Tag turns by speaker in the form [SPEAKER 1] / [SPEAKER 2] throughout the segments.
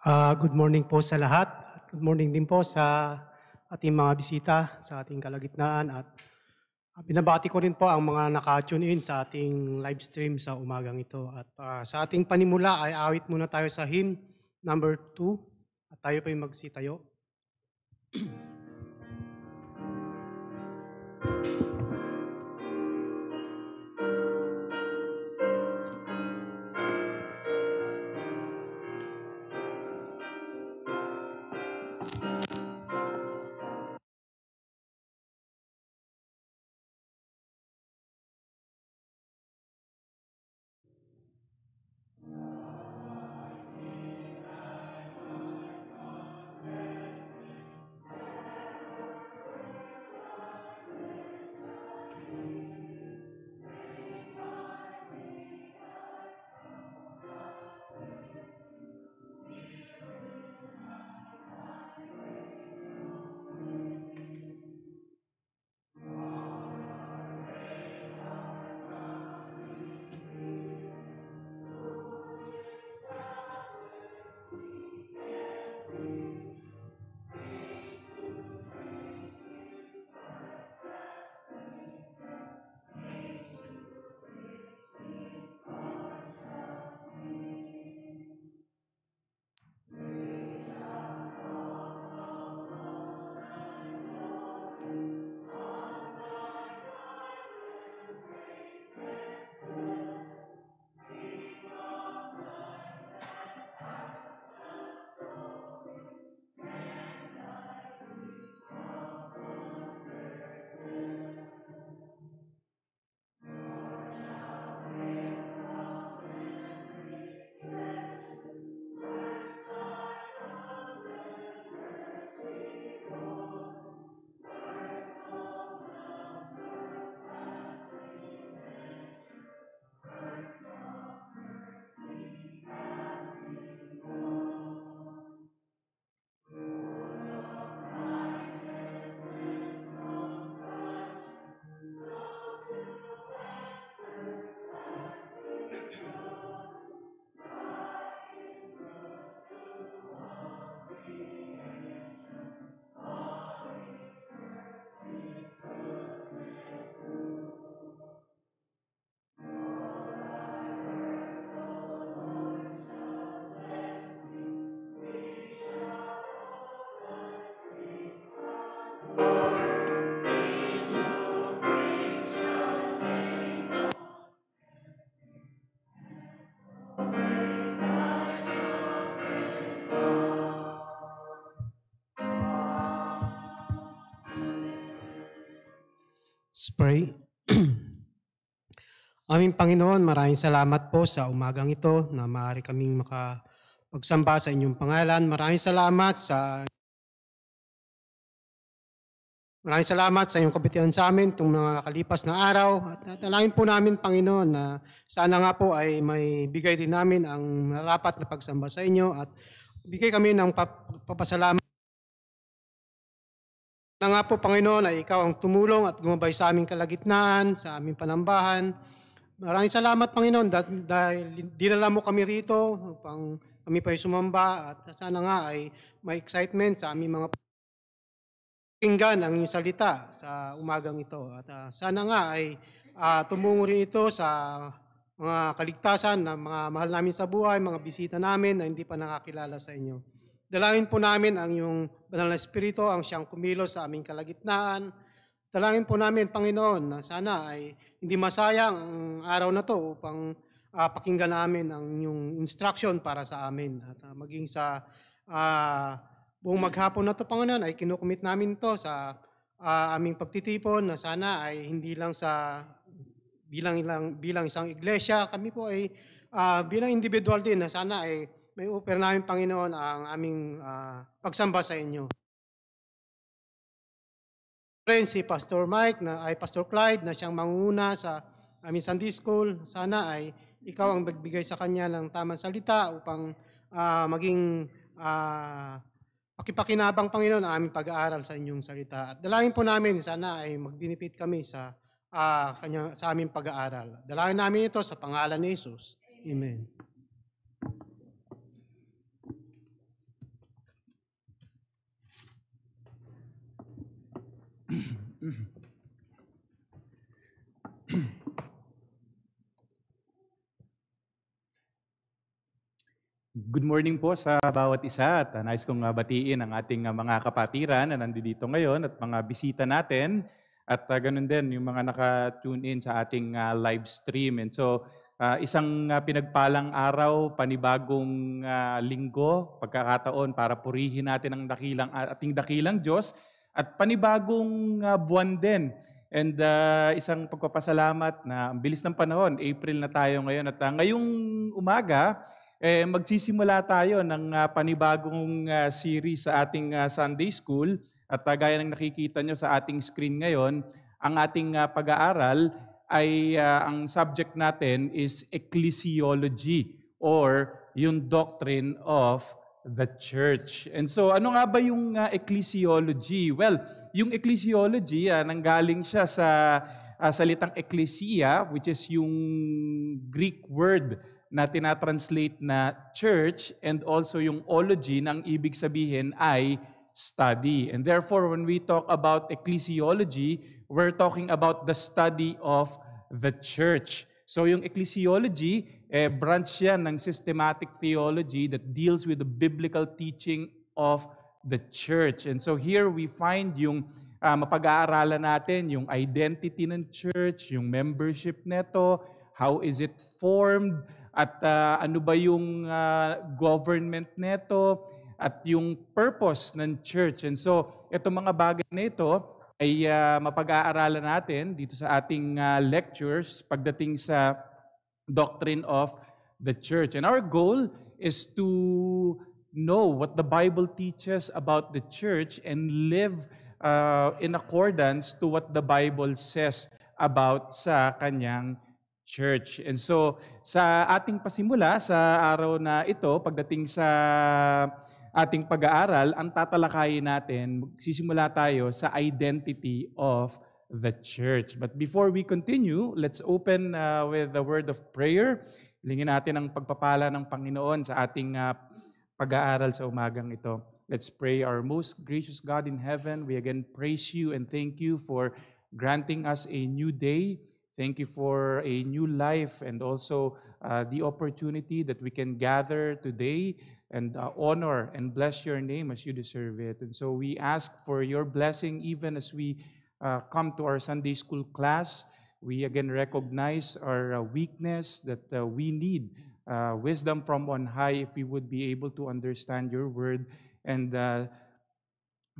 [SPEAKER 1] Uh, good morning po sa lahat. Good morning din po sa ating mga bisita sa ating kalagitnaan at binabati ko rin po ang mga naka-tune in sa ating live stream sa umagang ito. At uh, sa ating panimula ay awit muna tayo sa hymn number 2 at tayo po ay magsitayo. pray. Aming Panginoon, maraming salamat po sa umagang ito na maaari kaming makapagsamba sa inyong pangalan. Maraming salamat sa Maraming salamat sa iyong kabitihan sa amin itong mga nakalipas na araw. At nalangin po namin, Panginoon, na sana nga po ay may bigay din namin ang narapat na pagsamba sa inyo at bigay kami ng papasalamat na nga po, Panginoon, ay Ikaw ang tumulong at gumabay sa aming kalagitnaan, sa aming panambahan. Maraming salamat, Panginoon, dahil dinala mo kami rito upang kami pa'y sumamba at sana nga ay may excitement sa aming mga pakinggan ang iyong salita sa umagang ito. At uh, sana nga ay uh, tumungo rin ito sa mga kaligtasan ng mga mahal namin sa buhay, mga bisita namin na hindi pa nakakilala sa inyo. Dalangin po namin ang iyong banal na espiritu, ang siyang kumilos sa aming kalagitnaan. Dalangin po namin, Panginoon, na sana ay hindi masayang ang araw na to upang uh, pakinggan namin ang iyong instruction para sa amin. At uh, maging sa uh, buong maghapon na to, Panginoon, ay kinukumit namin to sa uh, aming pagtitipon na sana ay hindi lang sa bilang ilang bilang isang iglesia kami po ay uh, bilang individual din na sana ay may offer namin Panginoon ang aming uh, pagsamba sa inyo. Friends, si Pastor Mike na ay Pastor Clyde na siyang manguna sa aming Sunday School. Sana ay ikaw ang magbigay sa kanya ng tamang salita upang uh, maging uh, pakipakinabang Panginoon ang aming pag-aaral sa inyong salita. At dalangin po namin sana ay magbinipit kami sa uh, kanya, sa aming pag-aaral. Dalangin namin ito sa pangalan ni Jesus. Amen.
[SPEAKER 2] Good morning po sa bawat isa at uh, nais kong uh, batiin ang ating uh, mga kapatiran na nandito ngayon at mga bisita natin at uh, ganun din yung mga naka-tune in sa ating uh, live stream. And so uh, isang uh, pinagpalang araw, panibagong uh, linggo, pagkakataon para purihin natin ang dakilang, ating dakilang Diyos at panibagong uh, buwan din. And uh, isang pagpapasalamat na ang bilis ng panahon, April na tayo ngayon at uh, ngayong umaga, eh, magsisimula tayo ng uh, panibagong uh, series sa ating uh, Sunday School. At uh, gaya ng nakikita nyo sa ating screen ngayon, ang ating uh, pag-aaral ay uh, ang subject natin is ecclesiology or yung doctrine of the church. And so ano nga ba yung uh, ecclesiology? Well, yung ecclesiology uh, nanggaling siya sa uh, salitang ecclesia which is yung Greek word na tinatranslate na church and also yung ology ng ibig sabihin ay study. And therefore, when we talk about ecclesiology, we're talking about the study of the church. So yung ecclesiology, eh, branch yan ng systematic theology that deals with the biblical teaching of the church. And so here we find yung uh, mapag-aaralan natin, yung identity ng church, yung membership neto, how is it formed, at uh, ano ba yung uh, government nito at yung purpose ng church. And so, itong mga bagay na ito ay uh, mapag-aaralan natin dito sa ating uh, lectures pagdating sa doctrine of the church. And our goal is to know what the Bible teaches about the church and live uh, in accordance to what the Bible says about sa kanyang church Church. And so, sa ating pasimula, sa araw na ito, pagdating sa ating pag-aaral, ang tatalakayin natin, sisimula tayo sa identity of the church. But before we continue, let's open uh, with the word of prayer. Hilingin natin ang pagpapala ng Panginoon sa ating uh, pag-aaral sa umagang ito. Let's pray our most gracious God in heaven. We again praise you and thank you for granting us a new day Thank you for a new life and also uh, the opportunity that we can gather today and uh, honor and bless your name as you deserve it. And so we ask for your blessing even as we uh, come to our Sunday school class. We again recognize our uh, weakness that uh, we need uh, wisdom from on high if we would be able to understand your word and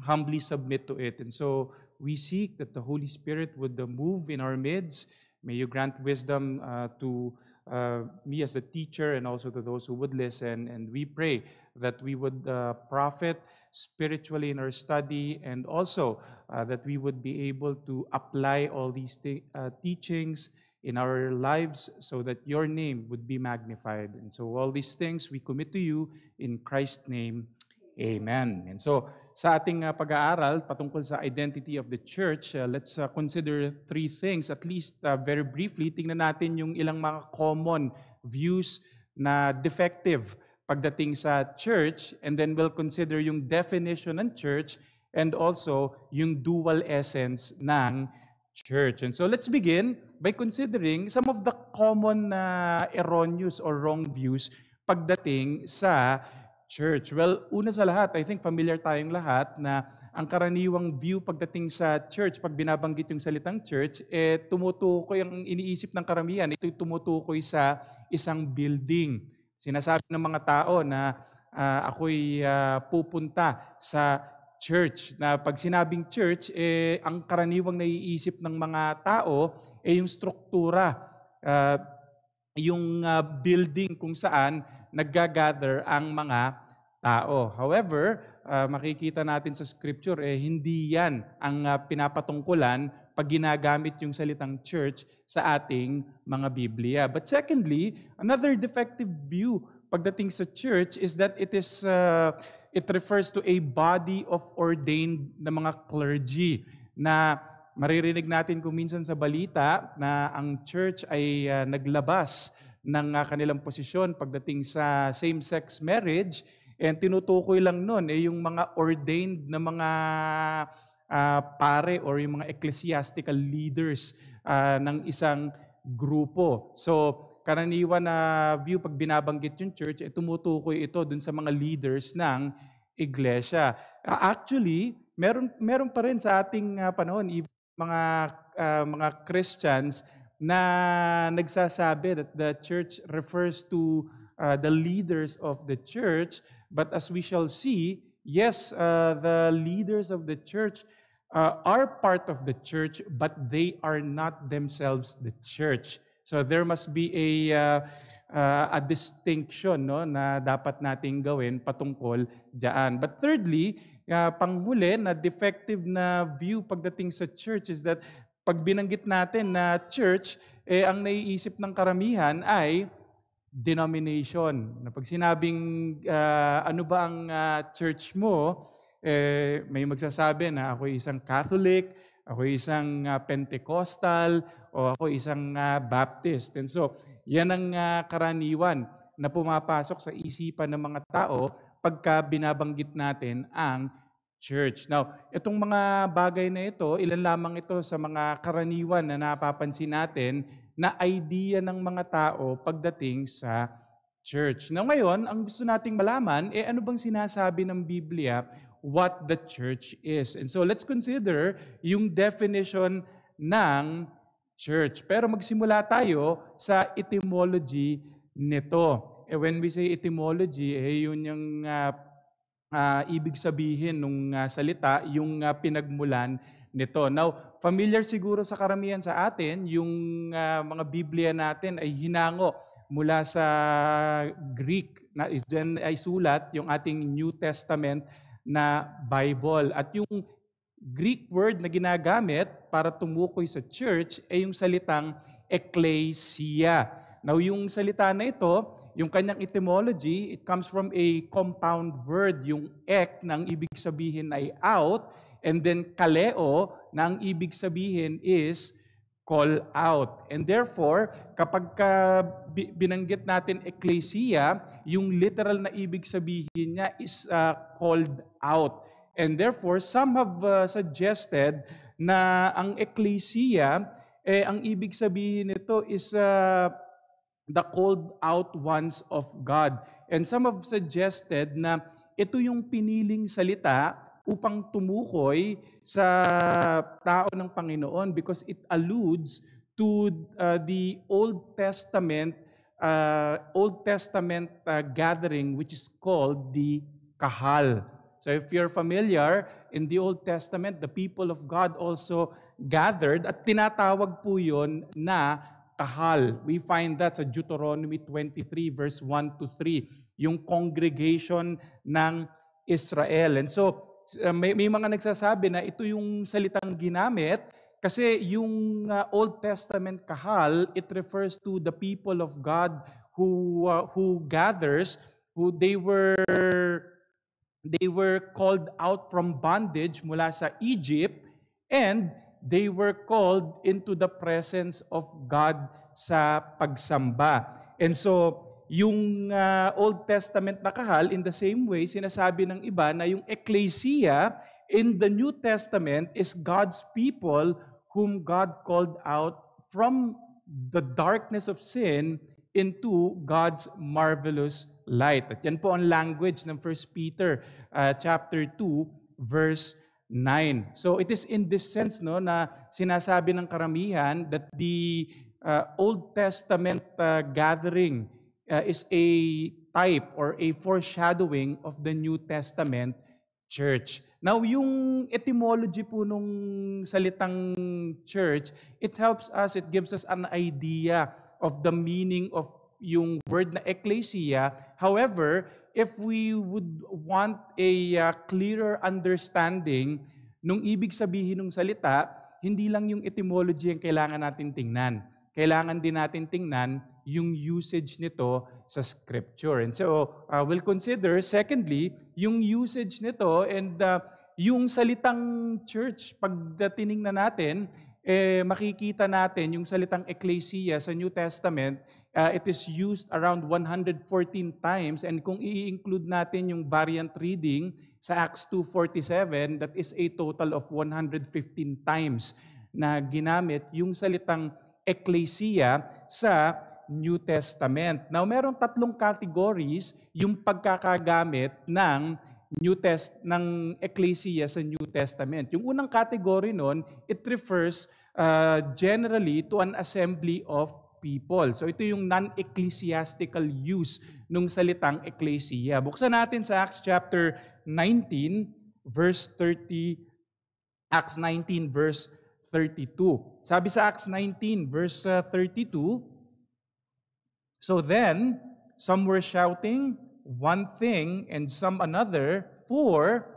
[SPEAKER 2] humbly submit to it. And so we seek that the Holy Spirit would move in our midst May you grant wisdom uh, to uh, me as a teacher and also to those who would listen. And we pray that we would uh, profit spiritually in our study and also uh, that we would be able to apply all these uh, teachings in our lives so that your name would be magnified. And so, all these things we commit to you in Christ's name. Amen. And so, sa ating uh, pag-aaral patungkol sa identity of the church, uh, let's uh, consider three things. At least uh, very briefly, tingnan natin yung ilang mga common views na defective pagdating sa church and then we'll consider yung definition ng church and also yung dual essence ng church. And so let's begin by considering some of the common uh, erroneous or wrong views pagdating sa church? Well, una sa lahat, I think familiar tayong lahat na ang karaniwang view pagdating sa church, pag binabanggit yung salitang church, eh, tumutukoy ang iniisip ng karamihan. Ito tumutukoy sa isang building. Sinasabi ng mga tao na uh, ako'y uh, pupunta sa church. Na pag sinabing church, eh, ang karaniwang naiisip ng mga tao eh, yung struktura, uh, yung uh, building kung saan naggagather ang mga tao. However, uh, makikita natin sa scripture, eh, hindi yan ang uh, pinapatungkulan pag ginagamit yung salitang church sa ating mga Biblia. But secondly, another defective view pagdating sa church is that it is uh, it refers to a body of ordained na mga clergy na maririnig natin kung minsan sa balita na ang church ay uh, naglabas ng ah, kanilang posisyon pagdating sa same-sex marriage. And tinutukoy lang nun eh, yung mga ordained na mga uh, pare or yung mga ecclesiastical leaders uh, ng isang grupo. So, karaniwan na view pag binabanggit yung church, eh, tumutukoy ito dun sa mga leaders ng iglesia. Uh, actually, meron, meron pa rin sa ating uh, panahon, even mga, uh, mga Christians na nagsasabi that the church refers to uh, the leaders of the church. But as we shall see, yes, uh, the leaders of the church uh, are part of the church, but they are not themselves the church. So there must be a, uh, uh, a distinction no, na dapat nating gawin patungkol dyan. But thirdly, uh, panghuli na defective na view pagdating sa church is that pag binanggit natin na church, eh, ang naiisip ng karamihan ay denomination. Na pag sinabing uh, ano ba ang uh, church mo, eh, may magsasabi na ako isang Catholic, ako isang uh, Pentecostal, o ako isang uh, Baptist. And so, yan ang uh, karaniwan na pumapasok sa isipan ng mga tao pagka binabanggit natin ang church. Now, itong mga bagay na ito, ilan lamang ito sa mga karaniwan na napapansin natin na idea ng mga tao pagdating sa church. Now ngayon, ang gusto nating malaman, eh ano bang sinasabi ng Biblia what the church is? And so let's consider yung definition ng church. Pero magsimula tayo sa etymology nito. Eh, when we say etymology, eh, yun yung uh, uh, ibig sabihin nung uh, salita, yung uh, pinagmulan nito. Now, familiar siguro sa karamihan sa atin, yung uh, mga Biblia natin ay hinango mula sa Greek na dyan ay sulat yung ating New Testament na Bible. At yung Greek word na ginagamit para tumukoy sa church ay yung salitang ecclesia. Now, yung salita na ito yung kanyang etymology, it comes from a compound word, yung ek na ang ibig sabihin ay out, and then kaleo na ang ibig sabihin is call out. And therefore, kapag ka binanggit natin ecclesia, yung literal na ibig sabihin niya is uh, called out. And therefore, some have uh, suggested na ang ecclesia, eh, ang ibig sabihin nito is uh, the called out ones of God. And some have suggested na ito yung piniling salita upang tumukoy sa tao ng Panginoon because it alludes to uh, the Old Testament uh, Old Testament uh, gathering which is called the kahal. So if you're familiar, in the Old Testament, the people of God also gathered at tinatawag po yun na kahal. We find that sa Deuteronomy 23 verse 1 to 3, yung congregation ng Israel. And so, uh, may, may mga nagsasabi na ito yung salitang ginamit kasi yung uh, Old Testament kahal, it refers to the people of God who uh, who gathers, who they were they were called out from bondage mula sa Egypt and they were called into the presence of God sa pagsamba. And so, yung uh, Old Testament na kahal, in the same way, sinasabi ng iba na yung ecclesia in the New Testament is God's people whom God called out from the darkness of sin into God's marvelous light. At yan po ang language ng 1 Peter uh, chapter 2 verse 9. So it is in this sense no na sinasabi ng karamihan that the uh, Old Testament uh, gathering uh, is a type or a foreshadowing of the New Testament church. Now yung etymology po nung salitang church, it helps us, it gives us an idea of the meaning of yung word na ecclesia. However, if we would want a uh, clearer understanding nung ibig sabihin ng salita, hindi lang yung etymology ang kailangan natin tingnan. Kailangan din natin tingnan yung usage nito sa scripture. And so, uh, we'll consider, secondly, yung usage nito and uh, yung salitang church, pag tinignan natin, eh, makikita natin yung salitang ecclesia sa New Testament uh, it is used around 114 times. And kung i-include natin yung variant reading sa Acts 2.47, that is a total of 115 times na ginamit yung salitang ecclesia sa New Testament. Now, meron tatlong categories yung pagkakagamit ng New Test ng ecclesia sa New Testament. Yung unang category noon, it refers uh, generally to an assembly of people. So ito yung non-ecclesiastical use ng salitang ecclesia. Buksan natin sa Acts chapter 19 verse 30 Acts 19 verse 32. Sabi sa Acts 19 verse 32, uh, So then some were shouting one thing and some another for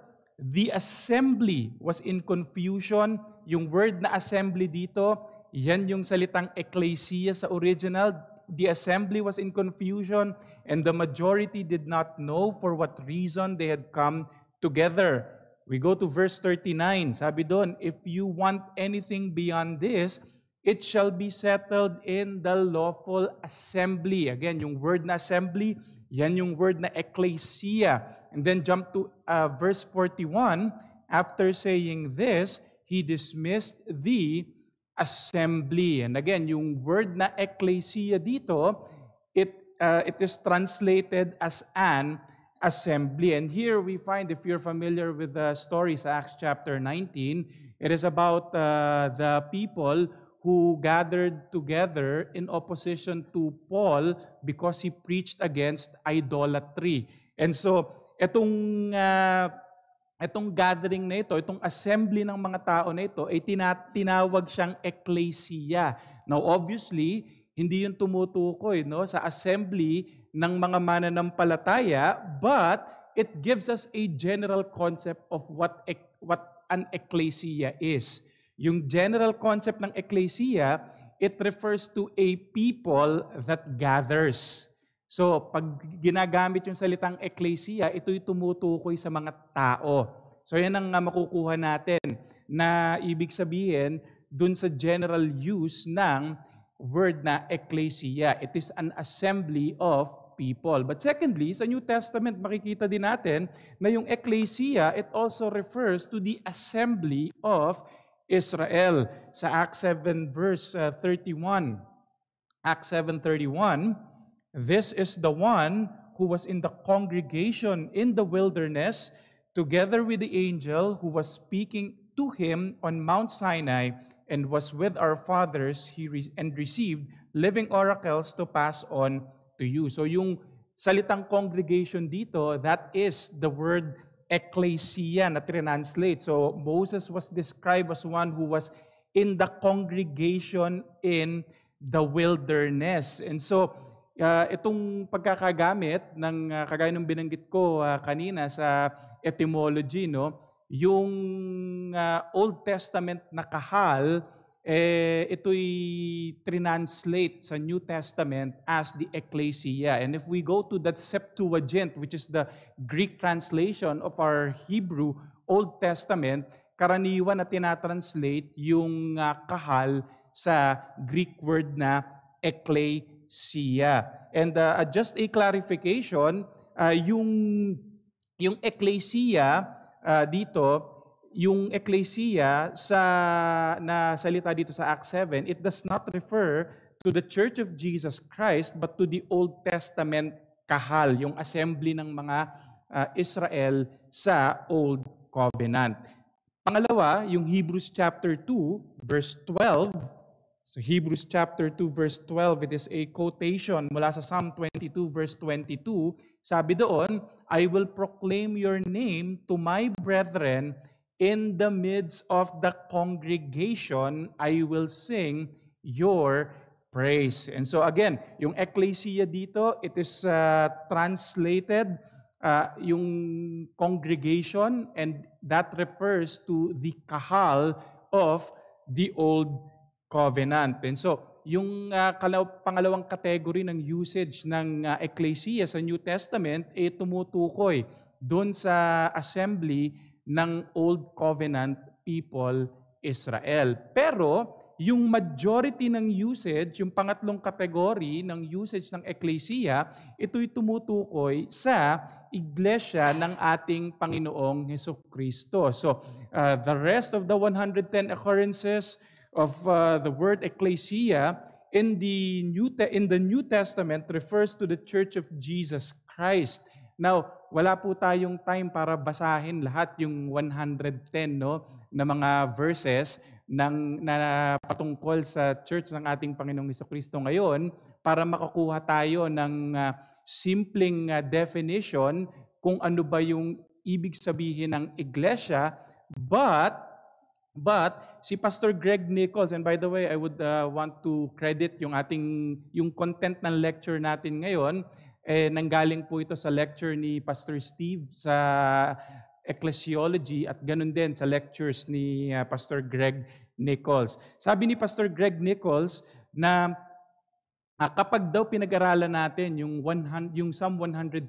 [SPEAKER 2] the assembly was in confusion. Yung word na assembly dito yan yung salitang ecclesia sa original. The assembly was in confusion and the majority did not know for what reason they had come together. We go to verse 39. Sabi doon, if you want anything beyond this, it shall be settled in the lawful assembly. Again, yung word na assembly, yan yung word na ecclesia. And then jump to uh, verse 41. After saying this, he dismissed thee assembly. And again, yung word na ecclesia dito, it, uh, it is translated as an assembly. And here we find, if you're familiar with the stories, Acts chapter 19, it is about uh, the people who gathered together in opposition to Paul because he preached against idolatry. And so, itong uh, itong gathering na ito, itong assembly ng mga tao na ito, ay tinawag siyang ecclesia. Now, obviously, hindi yung tumutukoy no, sa assembly ng mga mananampalataya, but it gives us a general concept of what, what an ecclesia is. Yung general concept ng ecclesia, it refers to a people that gathers. So, pag ginagamit yung salitang ecclesia, ito'y tumutukoy sa mga tao. So, yan ang ah, makukuha natin na ibig sabihin dun sa general use ng word na ecclesia. It is an assembly of people. But secondly, sa New Testament makikita din natin na yung ecclesia, it also refers to the assembly of Israel. Sa Acts 7 verse 31. Ah, Acts 7.31, This is the one who was in the congregation in the wilderness, together with the angel who was speaking to him on Mount Sinai and was with our fathers he re- and received living oracles to pass on to you. So yung salitang congregation dito, that is the word ecclesia na translate. So Moses was described as one who was in the congregation in the wilderness. And so uh, itong pagkakagamit ng uh, kagaya ng binanggit ko uh, kanina sa etymology, no, yung uh, Old Testament na kahal, eh, ito'y translate sa New Testament as the ecclesia. And if we go to that Septuagint, which is the Greek translation of our Hebrew Old Testament, karaniwan na tinatranslate yung uh, kahal sa Greek word na ecclesia ecclesia. And uh, uh, just a clarification, uh, yung, yung ecclesia uh, dito, yung ecclesia sa na salita dito sa Acts 7, it does not refer to the Church of Jesus Christ but to the Old Testament kahal, yung assembly ng mga uh, Israel sa Old Covenant. Pangalawa, yung Hebrews chapter 2, verse 12, So Hebrews chapter 2 verse 12, it is a quotation mula sa Psalm 22 verse 22. Sabi doon, I will proclaim your name to my brethren in the midst of the congregation, I will sing your praise. And so again, yung ecclesia dito, it is uh, translated uh, yung congregation and that refers to the kahal of the Old covenant. And so, yung uh, pangalawang kategory ng usage ng uh, ecclesia sa New Testament ay eh, tumutukoy doon sa assembly ng Old Covenant people Israel. Pero yung majority ng usage, yung pangatlong kategory ng usage ng ecclesia, ito'y tumutukoy sa iglesia ng ating Panginoong Heso Kristo. So, uh, the rest of the 110 occurrences of uh, the word ecclesia in the, New in the New Testament refers to the Church of Jesus Christ. Now, wala po tayong time para basahin lahat yung 110 no, na mga verses ng, na patungkol sa church ng ating Panginoong Heso Kristo ngayon para makakuha tayo ng uh, simpleng uh, definition kung ano ba yung ibig sabihin ng iglesia. But But si Pastor Greg Nichols, and by the way, I would uh, want to credit yung ating yung content ng lecture natin ngayon, eh, nanggaling po ito sa lecture ni Pastor Steve sa ecclesiology at ganun din sa lectures ni uh, Pastor Greg Nichols. Sabi ni Pastor Greg Nichols na uh, kapag daw pinag-aralan natin yung, 100, yung Psalm 110,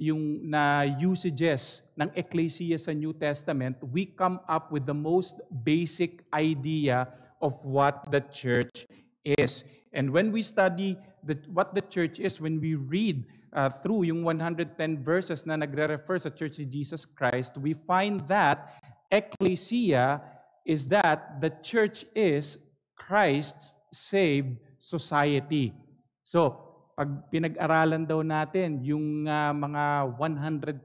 [SPEAKER 2] yung na usages ng ecclesia sa New Testament, we come up with the most basic idea of what the church is. And when we study the, what the church is, when we read uh, through yung 110 verses na nagre-refer sa Church of Jesus Christ, we find that ecclesia is that the church is Christ's saved society. So, pag pinag-aralan daw natin yung uh, mga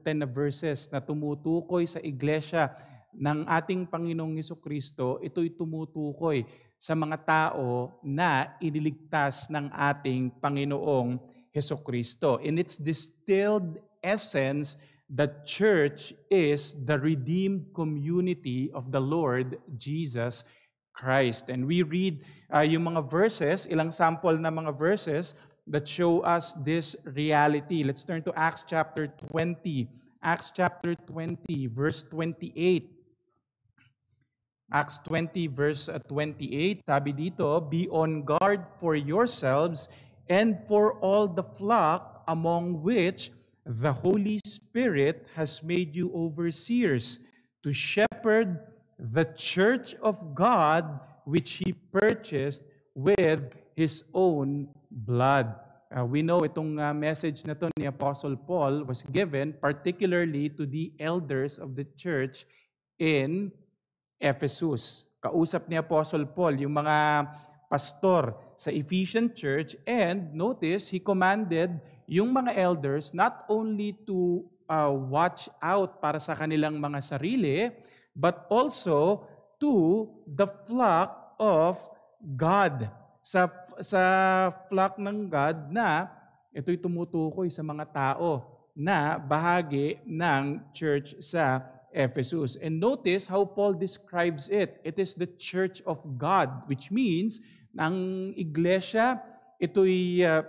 [SPEAKER 2] 110 na verses na tumutukoy sa iglesia ng ating Panginoong Yeso Kristo, ito'y tumutukoy sa mga tao na iniligtas ng ating Panginoong Heso Kristo. In its distilled essence, the church is the redeemed community of the Lord Jesus Christ. And we read uh, yung mga verses, ilang sample na mga verses that show us this reality. Let's turn to Acts chapter 20. Acts chapter 20, verse 28. Acts 20, verse uh, 28, sabi dito, Be on guard for yourselves and for all the flock among which the Holy Spirit has made you overseers to shepherd the church of God which he purchased with His own blood. Uh, we know itong uh, message na to ni Apostle Paul was given particularly to the elders of the church in Ephesus. Kausap ni Apostle Paul yung mga pastor sa Ephesian church and notice he commanded yung mga elders not only to uh, watch out para sa kanilang mga sarili but also to the flock of God sa, sa flock ng God na ito'y tumutukoy sa mga tao na bahagi ng church sa Ephesus. And notice how Paul describes it. It is the church of God, which means ang iglesia, ito'y, uh,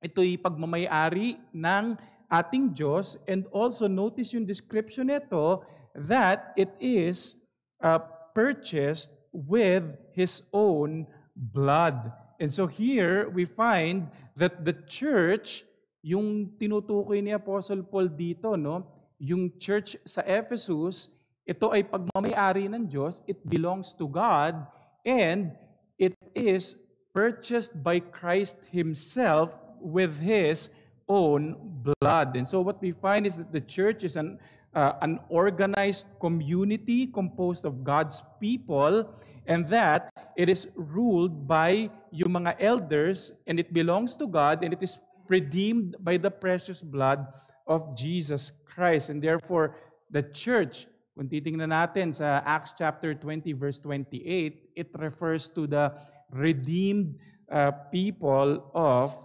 [SPEAKER 2] ito'y pagmamayari ng ating Diyos. And also notice yung description nito that it is uh, purchased with His own blood. And so here, we find that the church, yung tinutukoy ni Apostle Paul dito, no? yung church sa Ephesus, ito ay pagmamayari ng Diyos, it belongs to God, and it is purchased by Christ Himself with His own blood. And so what we find is that the church is an, uh, an organized community composed of God's people, and that it is ruled by yung mga elders and it belongs to God and it is redeemed by the precious blood of Jesus Christ. And therefore, the church, kung titingnan natin sa Acts chapter 20 verse 28, it refers to the redeemed uh, people of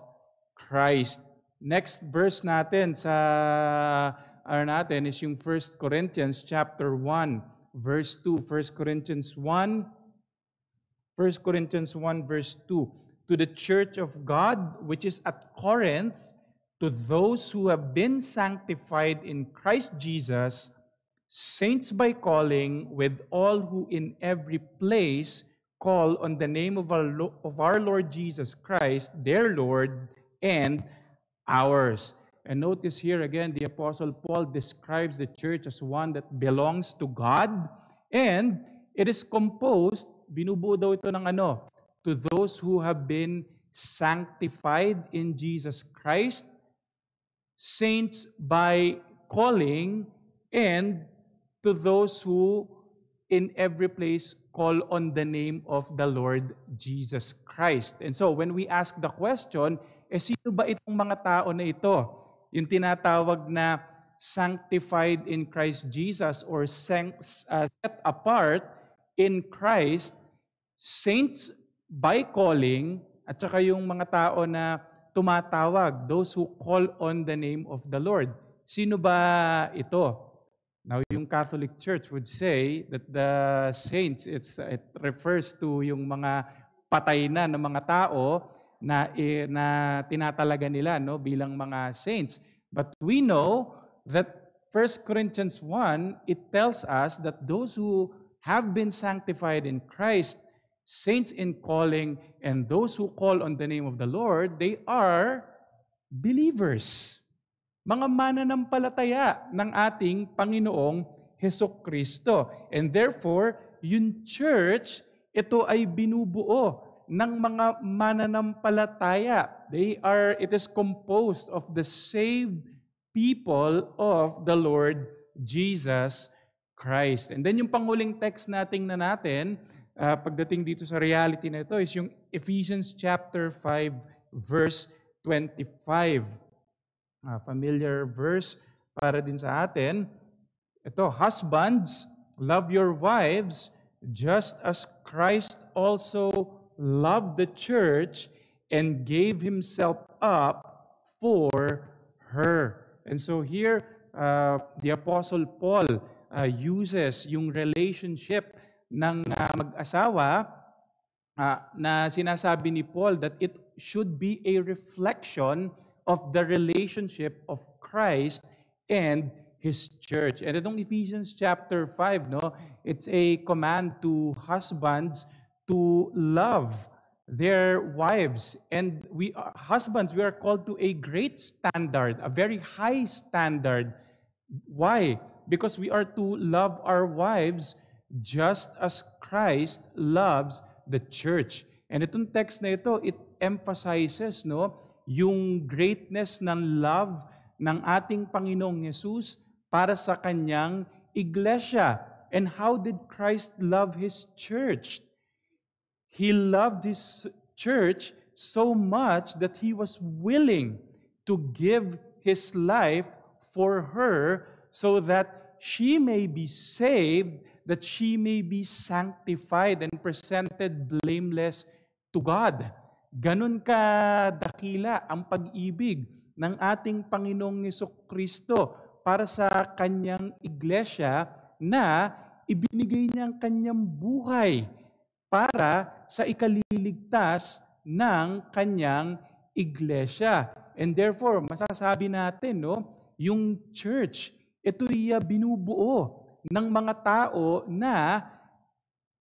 [SPEAKER 2] Christ. Next verse natin sa ano natin is yung 1 Corinthians chapter 1 verse 2. 1 Corinthians 1 1 Corinthians 1, verse 2. To the church of God, which is at Corinth, to those who have been sanctified in Christ Jesus, saints by calling, with all who in every place call on the name of our, of our Lord Jesus Christ, their Lord and ours. And notice here again, the Apostle Paul describes the church as one that belongs to God and it is composed binubuo daw ito ng ano? To those who have been sanctified in Jesus Christ, saints by calling, and to those who in every place call on the name of the Lord Jesus Christ. And so when we ask the question, eh sino ba itong mga tao na ito? Yung tinatawag na sanctified in Christ Jesus or uh, set apart in Christ saints by calling at saka yung mga tao na tumatawag, those who call on the name of the Lord. Sino ba ito? Now, yung Catholic Church would say that the saints, it's, it refers to yung mga patay na ng mga tao na, eh, na tinatalaga nila no, bilang mga saints. But we know that 1 Corinthians 1, it tells us that those who have been sanctified in Christ – saints in calling, and those who call on the name of the Lord, they are believers. Mga mananampalataya ng ating Panginoong Heso Kristo. And therefore, yung church, ito ay binubuo ng mga mananampalataya. They are, it is composed of the saved people of the Lord Jesus Christ. And then yung panghuling text nating na natin, uh, pagdating dito sa reality na ito is yung Ephesians chapter 5 verse 25. Uh, ah, familiar verse para din sa atin. Ito, husbands, love your wives just as Christ also loved the church and gave himself up for her. And so here, uh, the Apostle Paul uh, uses yung relationship ng uh, mag-asawa uh, na sinasabi ni Paul that it should be a reflection of the relationship of Christ and His church. And itong Ephesians chapter 5, no, it's a command to husbands to love their wives. And we are, husbands, we are called to a great standard, a very high standard. Why? Because we are to love our wives just as Christ loves the church. And itong text na ito, it emphasizes no, yung greatness ng love ng ating Panginoong Yesus para sa kanyang iglesia. And how did Christ love His church? He loved His church so much that He was willing to give His life for her so that she may be saved, that she may be sanctified and presented blameless to God. Ganun ka dakila ang pag-ibig ng ating Panginoong Yeso Kristo para sa kanyang iglesia na ibinigay niya ang kanyang buhay para sa ikaliligtas ng kanyang iglesia. And therefore, masasabi natin, no, yung church, Ito'y uh, binubuo ng mga tao na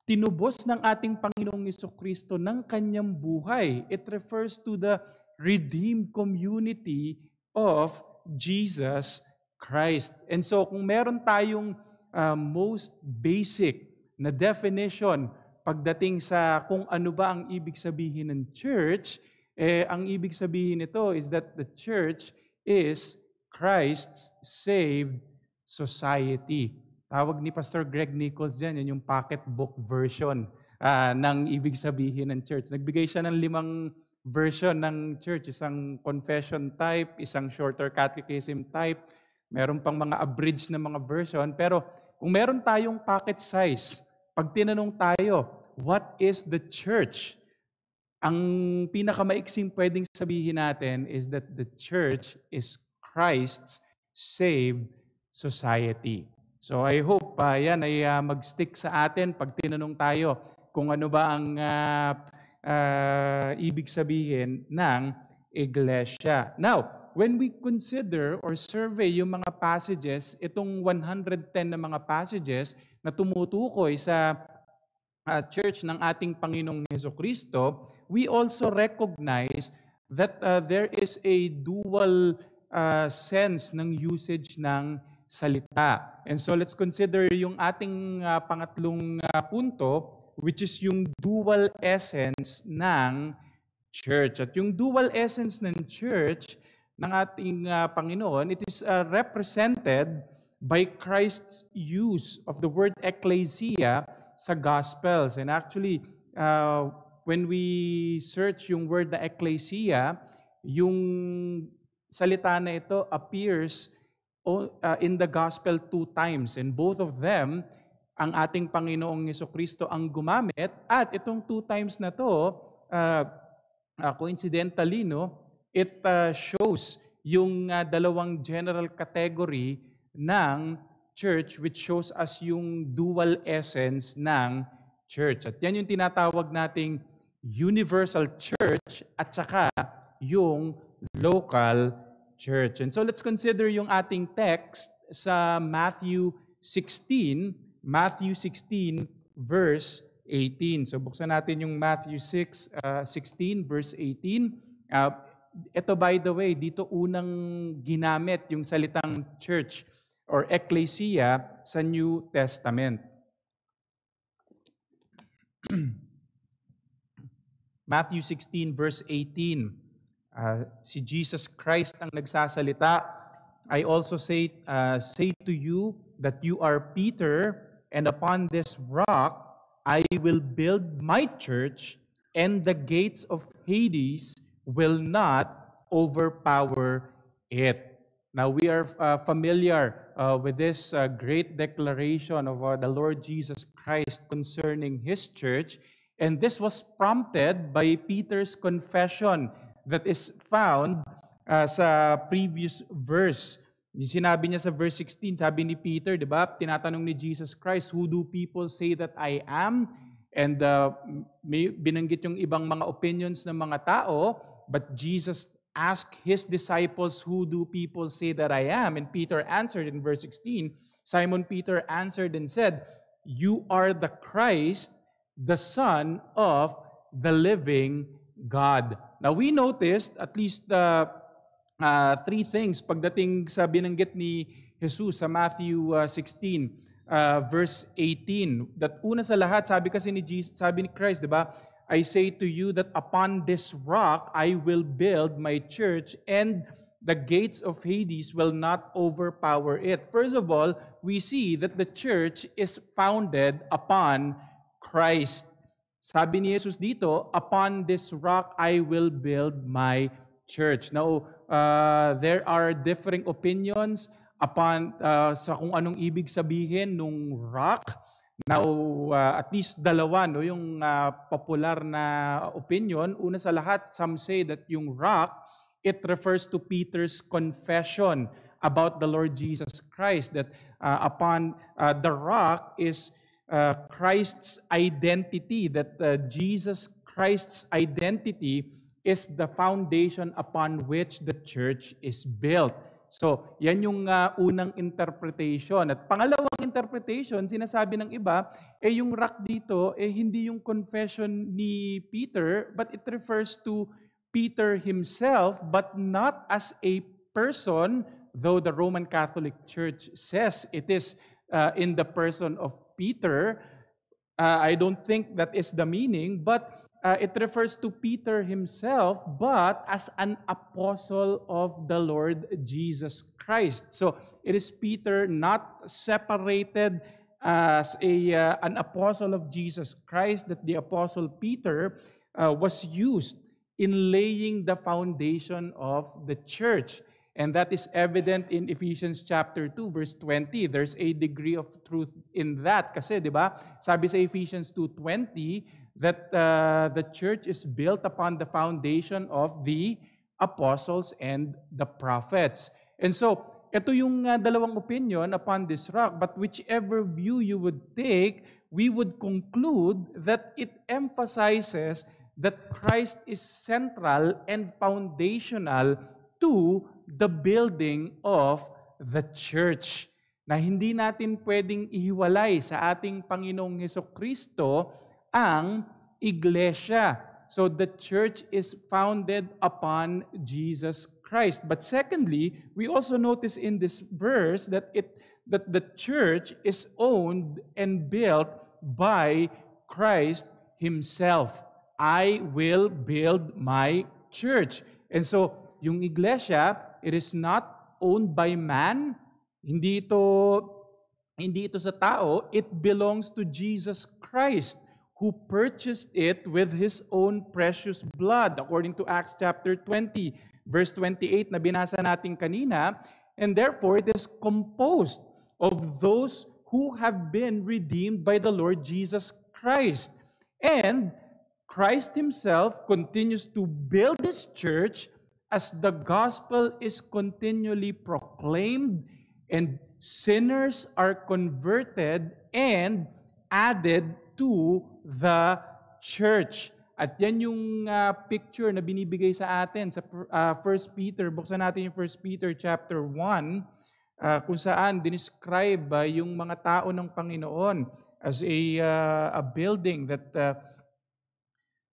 [SPEAKER 2] tinubos ng ating Panginoong Kristo ng kanyang buhay. It refers to the redeemed community of Jesus Christ. And so kung meron tayong uh, most basic na definition pagdating sa kung ano ba ang ibig sabihin ng church, eh, ang ibig sabihin nito is that the church is Christ's saved society. Tawag ni Pastor Greg Nichols dyan, yun yung pocketbook version uh, ng ibig sabihin ng church. Nagbigay siya ng limang version ng church. Isang confession type, isang shorter catechism type, meron pang mga abridged na mga version. Pero kung meron tayong pocket size, pag tinanong tayo, what is the church? Ang pinakamaiksing pwedeng sabihin natin is that the church is Christ's saved society. So I hope uh, yan ay uh, mag-stick sa atin pag tinanong tayo kung ano ba ang uh, uh, ibig sabihin ng iglesia. Now, when we consider or survey yung mga passages, itong 110 na mga passages na tumutukoy sa uh, church ng ating Panginoong Heso Kristo, we also recognize that uh, there is a dual uh, sense ng usage ng salita. And so let's consider yung ating uh, pangatlong uh, punto which is yung dual essence ng church. At yung dual essence ng church ng ating uh, Panginoon, it is uh, represented by Christ's use of the word ecclesia sa gospels. And actually uh, when we search yung word na ecclesia, yung salita na ito appears Ah, in the gospel two times. And both of them, ang ating Panginoong Yeso Kristo ang gumamit. At itong two times na to, uh, coincidentally, no, it uh, shows yung uh, dalawang general category ng church which shows us yung dual essence ng church. At yan yung tinatawag nating universal church at saka yung local church. And so let's consider yung ating text sa Matthew 16, Matthew 16 verse 18. So buksan natin yung Matthew 6, uh, 16 verse 18. Uh, ito by the way, dito unang ginamit yung salitang church or ecclesia sa New Testament. Matthew 16 verse 18 uh, si Jesus Christ ang nagsasalita, I also say, uh, say to you that you are Peter, and upon this rock I will build my church, and the gates of Hades will not overpower it. Now we are uh, familiar uh, with this uh, great declaration of the Lord Jesus Christ concerning his church, and this was prompted by Peter's confession that is found uh, sa previous verse. Sinabi niya sa verse 16, sabi ni Peter, di ba, tinatanong ni Jesus Christ, who do people say that I am? And uh, may binanggit yung ibang mga opinions ng mga tao, but Jesus asked his disciples, who do people say that I am? And Peter answered in verse 16, Simon Peter answered and said, You are the Christ, the Son of the living God. Now we noticed at least uh, uh, three things pagdating sa binanggit ni Jesus sa Matthew uh, 16 uh, verse 18. That una sa lahat sabi kasi ni Jesus, sabi ni Christ, 'di ba? I say to you that upon this rock I will build my church and the gates of Hades will not overpower it. First of all, we see that the church is founded upon Christ. Sabi ni Jesus dito, upon this rock I will build my church. Now, uh, there are differing opinions upon uh, sa kung anong ibig sabihin nung rock. Now, uh, at least dalawa, no, yung uh, popular na opinion. Una sa lahat, some say that yung rock, it refers to Peter's confession about the Lord Jesus Christ that uh, upon uh, the rock is uh, Christ's identity, that uh, Jesus Christ's identity is the foundation upon which the church is built. So, yan yung uh, unang interpretation. At pangalawang interpretation, sinasabi ng iba, eh yung rock dito, eh hindi yung confession ni Peter, but it refers to Peter himself, but not as a person, though the Roman Catholic Church says it is uh, in the person of Peter, uh, I don't think that is the meaning, but uh, it refers to Peter himself, but as an apostle of the Lord Jesus Christ. So it is Peter not separated as a, uh, an apostle of Jesus Christ that the apostle Peter uh, was used in laying the foundation of the church. And that is evident in Ephesians chapter 2 verse 20. There's a degree of truth in that kasi 'di ba? Sabi sa Ephesians 2:20 that uh, the church is built upon the foundation of the apostles and the prophets. And so, ito yung uh, dalawang opinion upon this rock, but whichever view you would take, we would conclude that it emphasizes that Christ is central and foundational to the building of the church na hindi natin pwedeng ihiwalay sa ating Panginoong Heso Kristo ang iglesia. So the church is founded upon Jesus Christ. But secondly, we also notice in this verse that it that the church is owned and built by Christ himself. I will build my church. And so yung iglesia, it is not owned by man. Hindi ito hindi ito sa tao, it belongs to Jesus Christ who purchased it with his own precious blood according to Acts chapter 20 verse 28 na binasa natin kanina and therefore it is composed of those who have been redeemed by the Lord Jesus Christ and Christ himself continues to build his church as the gospel is continually proclaimed and sinners are converted and added to the church. At yan yung uh, picture na binibigay sa atin sa uh, ah, 1 Peter. Buksan natin yung 1 Peter chapter 1 uh, ah, kung saan dinescribe uh, yung mga tao ng Panginoon as a, uh, a building that uh,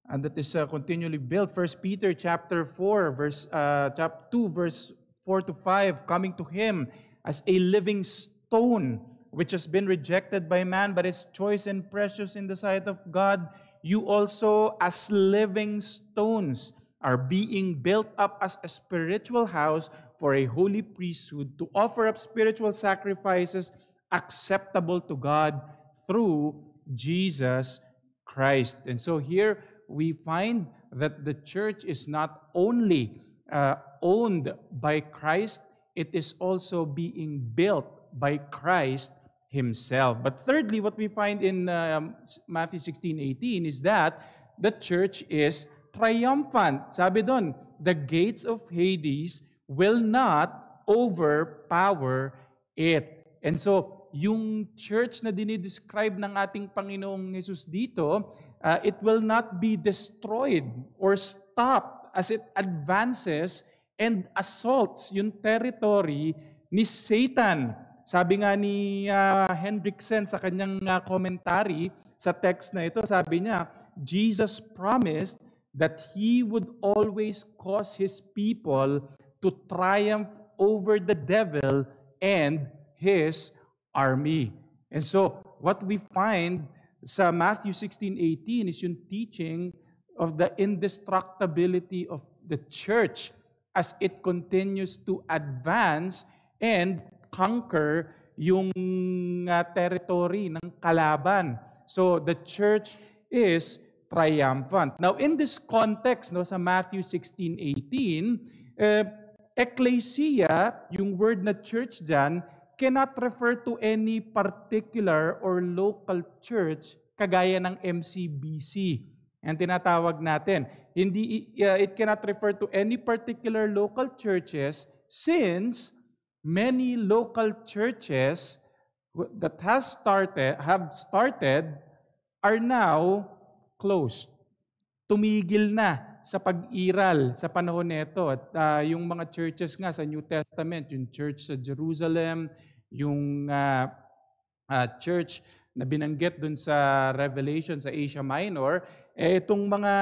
[SPEAKER 2] and that is uh, continually built. First Peter chapter 4, verse uh, chapter 2, verse 4 to 5, coming to him as a living stone, which has been rejected by man, but is choice and precious in the sight of God. You also, as living stones, are being built up as a spiritual house for a holy priesthood to offer up spiritual sacrifices acceptable to God through Jesus Christ. And so here we find that the church is not only uh, owned by Christ, it is also being built by Christ himself. But thirdly, what we find in um, Matthew 16, 18 is that the church is triumphant. Sabi doon, the gates of Hades will not overpower it. And so, yung church na dinidescribe ng ating Panginoong Jesus dito uh, it will not be destroyed or stopped as it advances and assaults yung territory ni Satan. Sabi nga ni uh, Hendrickson sa kanyang uh, commentary sa text na ito, sabi niya, Jesus promised that he would always cause his people to triumph over the devil and his army. And so, what we find sa Matthew 16:18 is yung teaching of the indestructibility of the church as it continues to advance and conquer yung uh, territory ng kalaban. So the church is triumphant. Now in this context no sa Matthew 16:18, uh, eh, ecclesia, yung word na church diyan cannot refer to any particular or local church kagaya ng MCBC. Ang tinatawag natin. Hindi, uh, it cannot refer to any particular local churches since many local churches that has started, have started are now closed. Tumigil na sa pag-iral sa panahon nito. At uh, yung mga churches nga sa New Testament, yung church sa Jerusalem, yung uh, uh, church na binanggit dun sa Revelation sa Asia Minor, eh, itong mga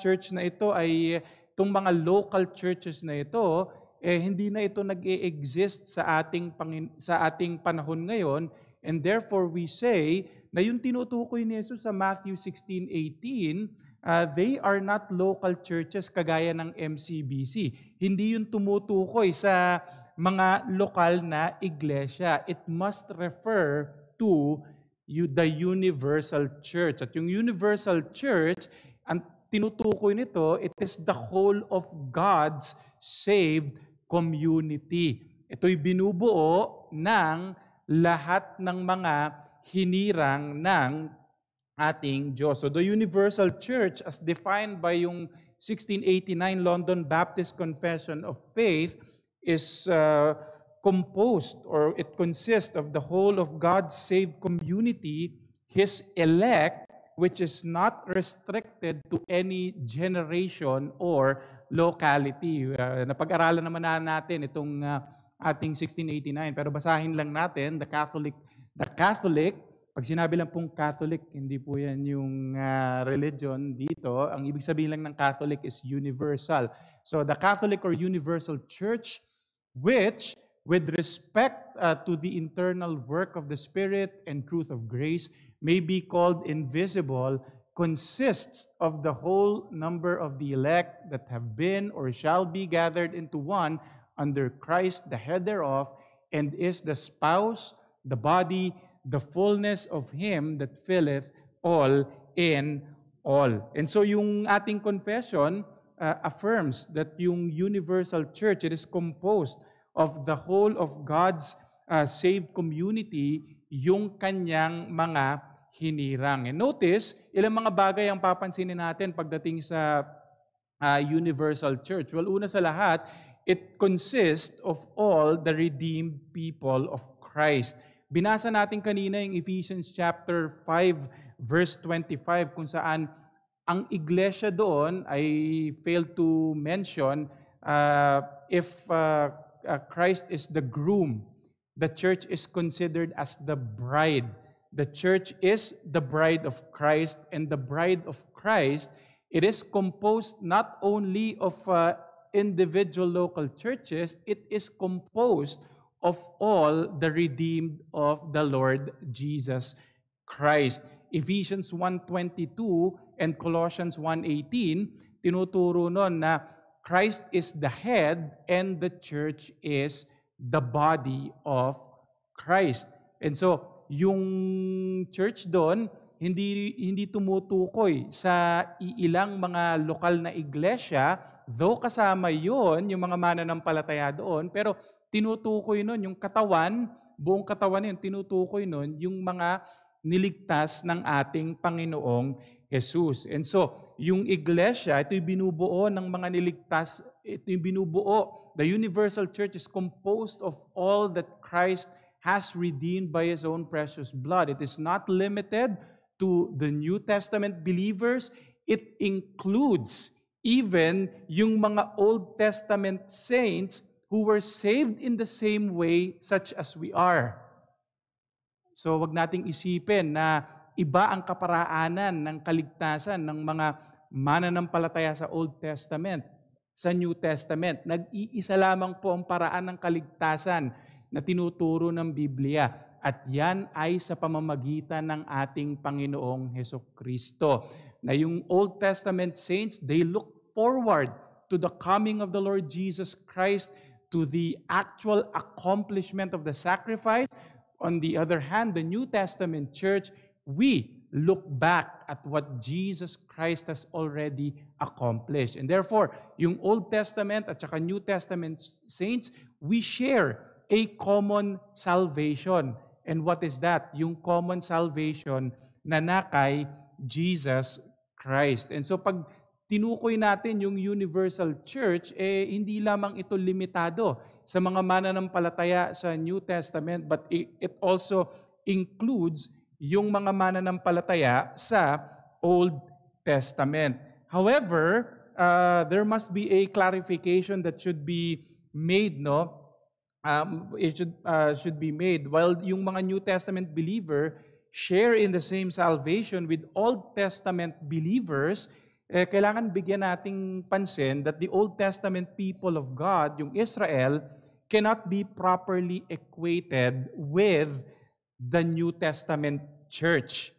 [SPEAKER 2] church na ito ay, itong mga local churches na ito, eh, hindi na ito nag exist sa ating, pangin- sa ating panahon ngayon. And therefore, we say na yung tinutukoy ni Jesus sa Matthew 16:18, uh, ah, they are not local churches kagaya ng MCBC. Hindi yung tumutukoy sa mga lokal na iglesia. It must refer to you, the universal church. At yung universal church, ang tinutukoy nito, it is the whole of God's saved community. Ito'y binubuo ng lahat ng mga hinirang ng ating Diyos. So the universal church as defined by yung 1689 London Baptist Confession of Faith is uh, composed or it consists of the whole of God's saved community, His elect, which is not restricted to any generation or locality. Uh, napag-aralan naman na natin itong uh, ating 1689, pero basahin lang natin, the Catholic, the Catholic, pag sinabi lang pong Catholic, hindi po yan yung uh, religion dito. Ang ibig sabihin lang ng Catholic is universal. So the Catholic or universal church which, with respect uh, to the internal work of the Spirit and truth of grace, may be called invisible, consists of the whole number of the elect that have been or shall be gathered into one under Christ, the head thereof, and is the spouse, the body, the fullness of Him that filleth all in all. And so yung ating confession, uh, affirms that yung universal church, it is composed of the whole of God's uh, saved community, yung kanyang mga hinirang. And notice, ilang mga bagay ang papansinin natin pagdating sa uh, universal church. Well, una sa lahat, it consists of all the redeemed people of Christ. Binasa natin kanina yung Ephesians chapter 5 verse 25 kung saan ang iglesia doon, ay failed to mention, uh, if uh, uh, Christ is the groom, the church is considered as the bride. The church is the bride of Christ, and the bride of Christ, it is composed not only of uh, individual local churches, it is composed of all the redeemed of the Lord Jesus Christ. Ephesians 1.22 and Colossians 1.18, tinuturo nun na Christ is the head and the church is the body of Christ. And so, yung church doon, hindi, hindi tumutukoy sa ilang mga lokal na iglesia, though kasama yon yung mga mananampalataya doon, pero tinutukoy nun yung katawan, buong katawan yun, tinutukoy nun yung mga niligtas ng ating Panginoong Jesus. And so, yung iglesia, ito yung binubuo ng mga niligtas, ito yung binubuo. The universal church is composed of all that Christ has redeemed by His own precious blood. It is not limited to the New Testament believers. It includes even yung mga Old Testament saints who were saved in the same way such as we are. So wag nating isipin na iba ang kaparaanan ng kaligtasan ng mga mananampalataya sa Old Testament sa New Testament. Nag-iisa lamang po ang paraan ng kaligtasan na tinuturo ng Biblia. At yan ay sa pamamagitan ng ating Panginoong Heso Kristo. Na yung Old Testament saints, they look forward to the coming of the Lord Jesus Christ, to the actual accomplishment of the sacrifice, On the other hand, the New Testament church, we look back at what Jesus Christ has already accomplished. And therefore, yung Old Testament at saka New Testament saints, we share a common salvation. And what is that? Yung common salvation na nakay Jesus Christ. And so pag tinukoy natin yung universal church, eh hindi lamang ito limitado sa mga mananampalataya sa New Testament, but it also includes yung mga mananampalataya sa Old Testament. However, uh, there must be a clarification that should be made, no? Um, it should, uh, should be made. While yung mga New Testament believer share in the same salvation with Old Testament believers, eh, kailangan bigyan nating pansin that the Old Testament people of God, yung Israel, cannot be properly equated with the New Testament church.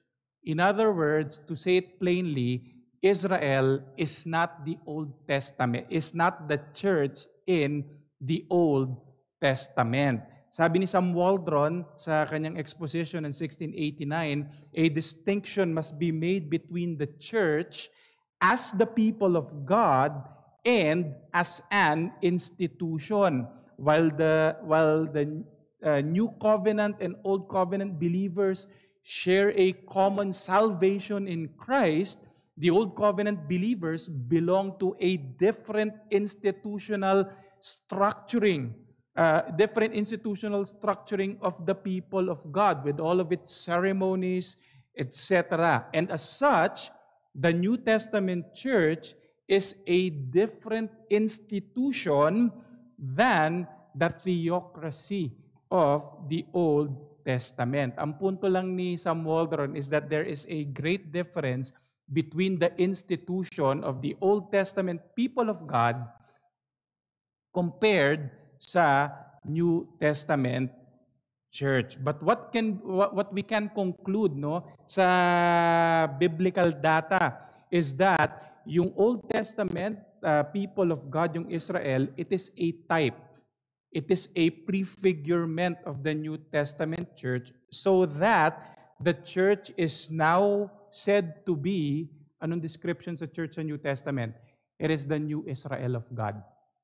[SPEAKER 2] In other words, to say it plainly, Israel is not the Old Testament, is not the church in the Old Testament. Sabi ni Sam Waldron sa kanyang exposition in 1689, a distinction must be made between the church and as the people of God and as an institution. While the, while the uh, New Covenant and Old Covenant believers share a common salvation in Christ, the Old Covenant believers belong to a different institutional structuring, uh, different institutional structuring of the people of God with all of its ceremonies, etc. And as such, the New Testament church is a different institution than the theocracy of the Old Testament. Ang punto lang ni Sam Waldron is that there is a great difference between the institution of the Old Testament people of God compared sa New Testament church. But what can what, we can conclude no sa biblical data is that yung Old Testament uh, people of God yung Israel, it is a type. It is a prefigurement of the New Testament church so that the church is now said to be anong description sa church sa New Testament? It is the new Israel of God.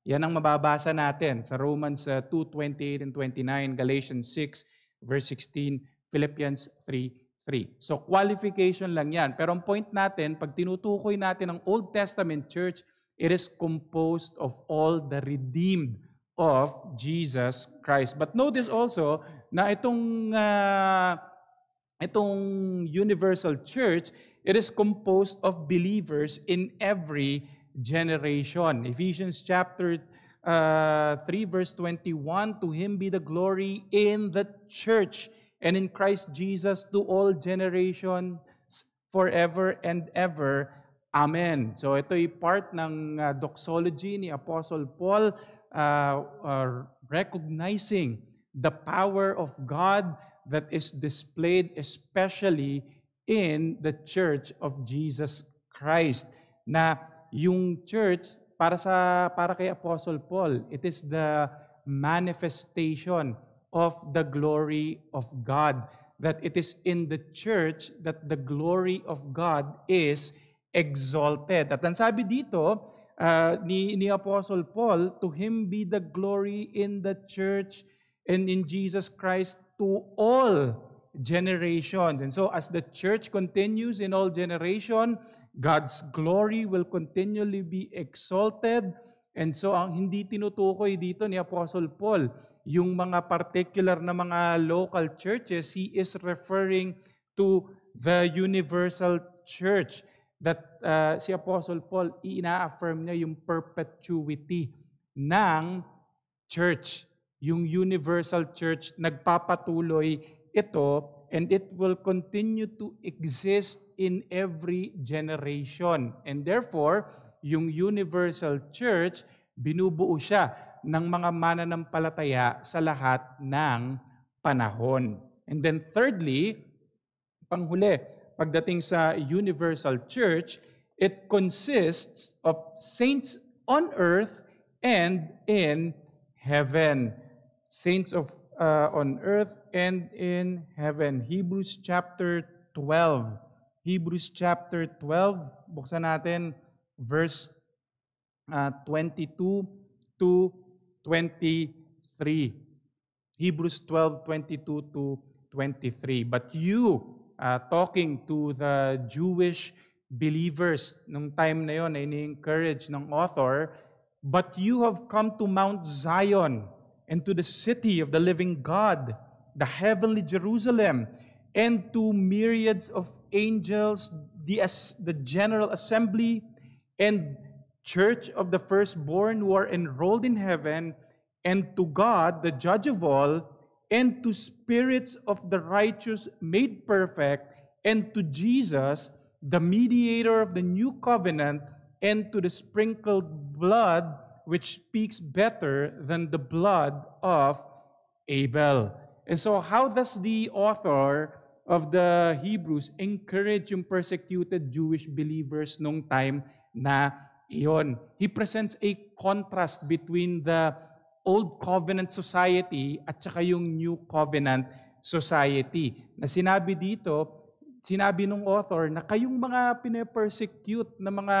[SPEAKER 2] Yan ang mababasa natin sa Romans 2:28 uh, and 29, Galatians 6 verse 16, Philippians 3:3. So qualification lang 'yan. Pero ang point natin, pag tinutukoy natin ang Old Testament church, it is composed of all the redeemed of Jesus Christ. But notice also na itong uh, itong universal church, it is composed of believers in every generation. Ephesians chapter uh, 3 verse 21, To Him be the glory in the church and in Christ Jesus to all generations forever and ever. Amen. So ito ay part ng uh, doxology ni Apostle Paul uh, uh, recognizing the power of God that is displayed especially in the church of Jesus Christ na yung church para sa para kay Apostle Paul, it is the manifestation of the glory of God that it is in the church that the glory of God is exalted. At ang sabi dito uh, ni, ni Apostle Paul, to him be the glory in the church and in Jesus Christ to all generations. And so as the church continues in all generations, God's glory will continually be exalted. And so ang hindi tinutukoy dito ni Apostle Paul, yung mga particular na mga local churches, he is referring to the universal church that uh, si Apostle Paul ina-affirm niya yung perpetuity ng church. Yung universal church nagpapatuloy ito and it will continue to exist in every generation. And therefore, yung universal church, binubuo siya ng mga mananampalataya sa lahat ng panahon. And then thirdly, panghuli, pagdating sa universal church, it consists of saints on earth and in heaven. Saints of uh, on earth and in heaven. Hebrews chapter 12. Hebrews chapter 12, buksan natin verse uh, 22 to 23. Hebrews 12, 22 to 23. But you, uh, talking to the Jewish believers nung time na yon, ay ni-encourage ng author, But you have come to Mount Zion and to the city of the living God, the heavenly Jerusalem, and to myriads of angels, the, the general assembly, and church of the firstborn who are enrolled in heaven, and to God, the judge of all, and to spirits of the righteous made perfect, and to Jesus, the mediator of the new covenant, and to the sprinkled blood which speaks better than the blood of Abel. And so, how does the author of the Hebrews encourage yung persecuted Jewish believers nung time na iyon? He presents a contrast between the Old Covenant society at saka yung New Covenant society. Na sinabi dito, sinabi nung author na kayong mga pinapersecute na mga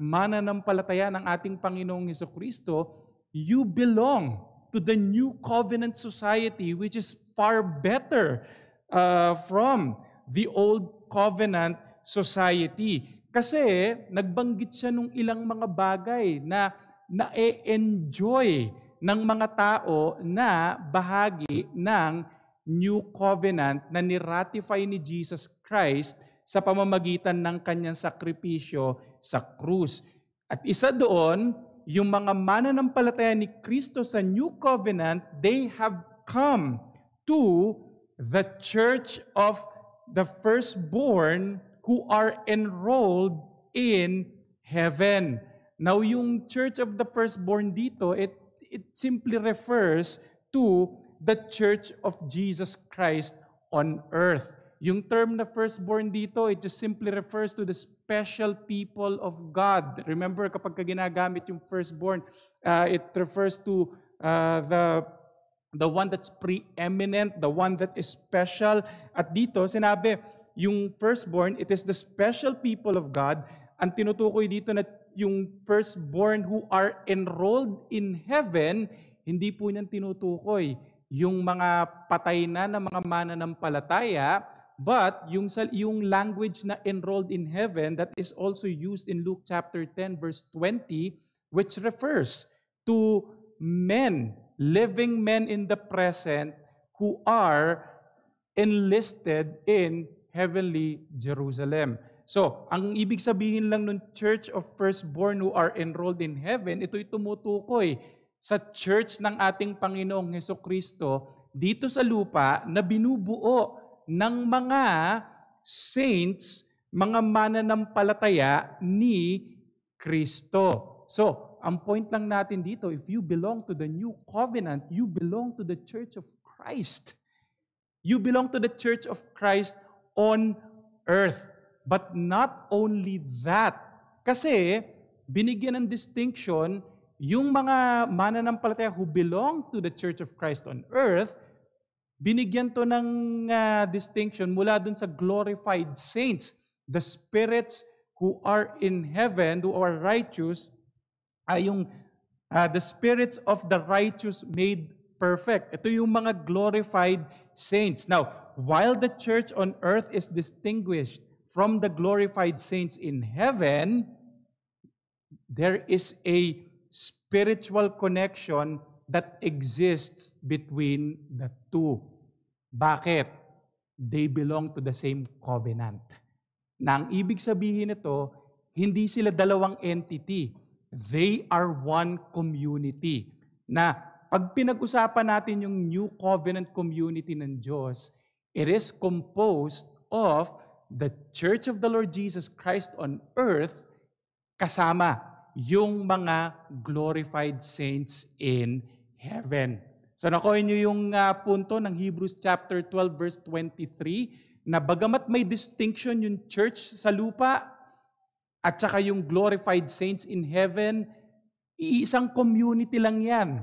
[SPEAKER 2] mananampalataya ng ating Panginoong Heso Kristo, you belong to the new covenant society which is far better uh, from the old covenant society. Kasi nagbanggit siya nung ilang mga bagay na na-enjoy ng mga tao na bahagi ng new covenant na niratify ni Jesus Christ sa pamamagitan ng kanyang sakripisyo sa krus. At isa doon, yung mga mananampalataya ni Kristo sa New Covenant, they have come to the church of the firstborn who are enrolled in heaven. Now, yung church of the firstborn dito, it, it simply refers to the church of Jesus Christ on earth. Yung term na firstborn dito, it just simply refers to the special people of God. Remember, kapag ginagamit yung firstborn, uh, it refers to uh, the the one that's preeminent, the one that is special. At dito, sinabi, yung firstborn, it is the special people of God. Ang tinutukoy dito na yung firstborn who are enrolled in heaven, hindi po niyan tinutukoy yung mga patay na ng mga mananampalataya, But yung, yung language na enrolled in heaven that is also used in Luke chapter 10 verse 20 which refers to men, living men in the present who are enlisted in heavenly Jerusalem. So, ang ibig sabihin lang ng Church of Firstborn who are enrolled in heaven, ito'y tumutukoy sa church ng ating Panginoong Heso Kristo dito sa lupa na binubuo ng mga saints, mga mananampalataya ni Kristo. So, ang point lang natin dito, if you belong to the new covenant, you belong to the church of Christ. You belong to the church of Christ on earth. But not only that. Kasi, binigyan ng distinction yung mga mananampalataya who belong to the church of Christ on earth – Binigyan to ng uh, distinction mula dun sa glorified saints, the spirits who are in heaven, who are righteous, ay yung uh, the spirits of the righteous made perfect. Ito yung mga glorified saints. Now, while the church on earth is distinguished from the glorified saints in heaven, there is a spiritual connection that exists between the two. Bakit? They belong to the same covenant. Na ang ibig sabihin nito, hindi sila dalawang entity. They are one community. Na pag pinag-usapan natin yung new covenant community ng Diyos, it is composed of the Church of the Lord Jesus Christ on earth kasama yung mga glorified saints in heaven. So nakuha niyo yung uh, punto ng Hebrews chapter 12 verse 23 na bagamat may distinction yung church sa lupa at saka yung glorified saints in heaven, iisang community lang yan.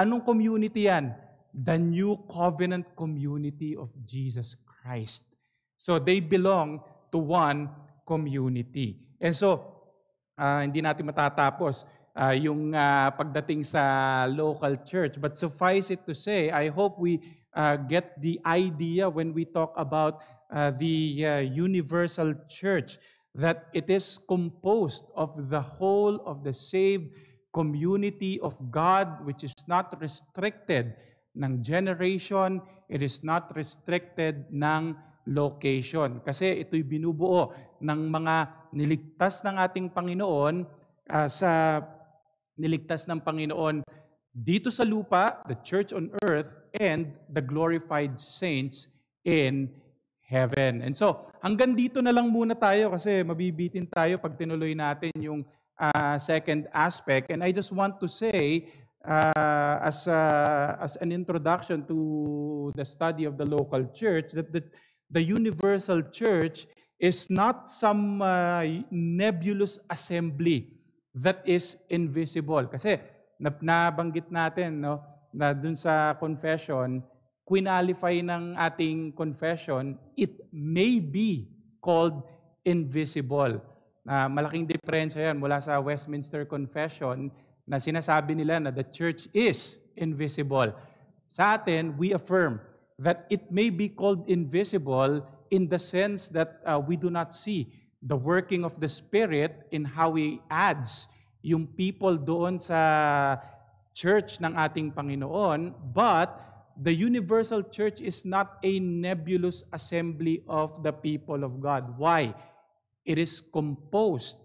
[SPEAKER 2] Anong community yan? The new covenant community of Jesus Christ. So they belong to one community. And so, uh, hindi natin matatapos uh, yung uh, pagdating sa local church. But suffice it to say, I hope we uh, get the idea when we talk about uh, the uh, universal church that it is composed of the whole of the saved community of God which is not restricted ng generation, it is not restricted ng location. Kasi ito'y binubuo ng mga niligtas ng ating Panginoon uh, sa niligtas ng Panginoon dito sa lupa, the church on earth, and the glorified saints in heaven. And so, hanggang dito na lang muna tayo kasi mabibitin tayo pag tinuloy natin yung uh, second aspect. And I just want to say, uh, as, a, ah, as an introduction to the study of the local church, that the, the universal church is not some uh, nebulous assembly that is invisible. Kasi nabanggit natin no, na dun sa confession, quinalify ng ating confession, it may be called invisible. Uh, malaking diferensya yan mula sa Westminster Confession na sinasabi nila na the church is invisible. Sa atin, we affirm that it may be called invisible in the sense that uh, we do not see the working of the Spirit in how He adds yung people doon sa church ng ating Panginoon, but the universal church is not a nebulous assembly of the people of God. Why? It is composed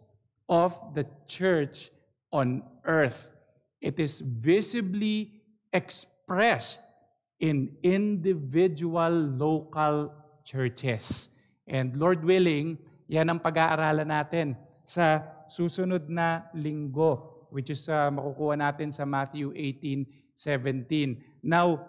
[SPEAKER 2] of the church on earth. It is visibly expressed in individual local churches. And Lord willing, yan ang pag-aaralan natin sa susunod na linggo, which is uh, makukuha natin sa Matthew 18:17. Now,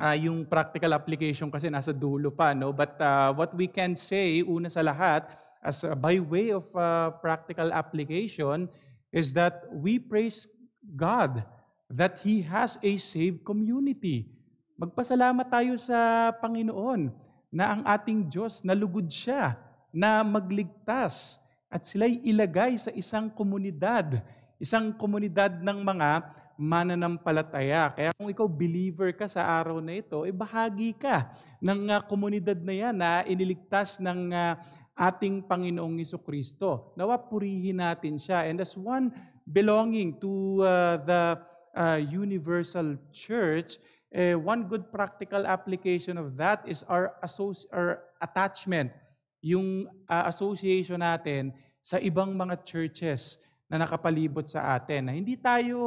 [SPEAKER 2] uh, yung practical application kasi nasa dulo pa, no? But uh, what we can say, una sa lahat, as uh, by way of uh, practical application, is that we praise God that He has a saved community. Magpasalamat tayo sa Panginoon na ang ating Diyos, nalugod siya na magligtas at sila'y ilagay sa isang komunidad, isang komunidad ng mga mananampalataya. Kaya kung ikaw believer ka sa araw na ito, eh bahagi ka ng uh, komunidad na yan na iniligtas ng uh, ating Panginoong Iso Kristo. Nawa purihin natin siya. And as one belonging to uh, the uh, universal church, eh, one good practical application of that is our, associ- our attachment yung uh, association natin sa ibang mga churches na nakapalibot sa atin. Na hindi tayo,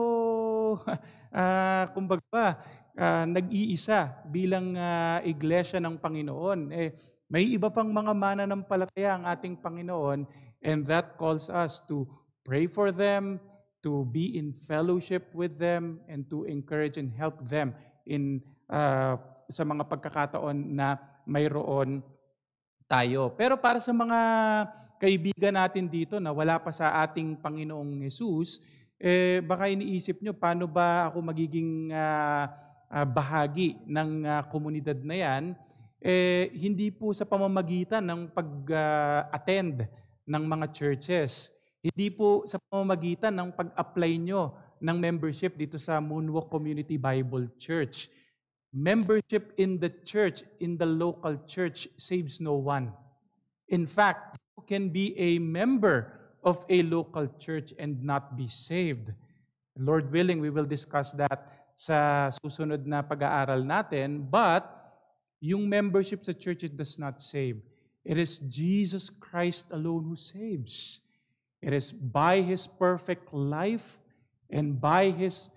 [SPEAKER 2] uh, kumbaga, uh, nag-iisa bilang uh, iglesia ng Panginoon. Eh, may iba pang mga mana ng palataya ang ating Panginoon and that calls us to pray for them, to be in fellowship with them, and to encourage and help them in uh, sa mga pagkakataon na mayroon tayo. Pero para sa mga kaibigan natin dito na wala pa sa ating Panginoong Jesus, eh, baka iniisip nyo, paano ba ako magiging uh, uh, bahagi ng uh, komunidad na yan? Eh, hindi po sa pamamagitan ng pag-attend uh, ng mga churches. Hindi po sa pamamagitan ng pag-apply nyo ng membership dito sa Moonwalk Community Bible Church Membership in the church, in the local church, saves no one. In fact, you can be a member of a local church and not be saved. Lord willing, we will discuss that sa susunod na pag-aaral natin. But, yung membership sa church, it does not save. It is Jesus Christ alone who saves. It is by His perfect life and by His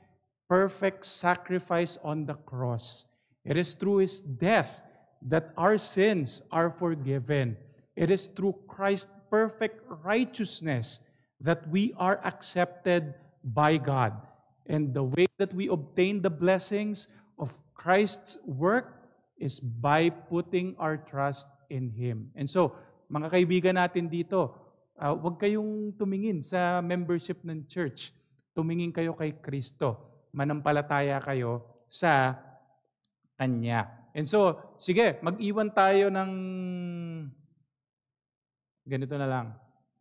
[SPEAKER 2] perfect sacrifice on the cross. It is through his death that our sins are forgiven. It is through Christ's perfect righteousness that we are accepted by God. And the way that we obtain the blessings of Christ's work is by putting our trust in Him. And so, mga kaibigan natin dito, uh, huwag kayong tumingin sa membership ng church. Tumingin kayo kay Kristo manampalataya kayo sa Kanya. And so, sige, mag-iwan tayo ng ganito na lang.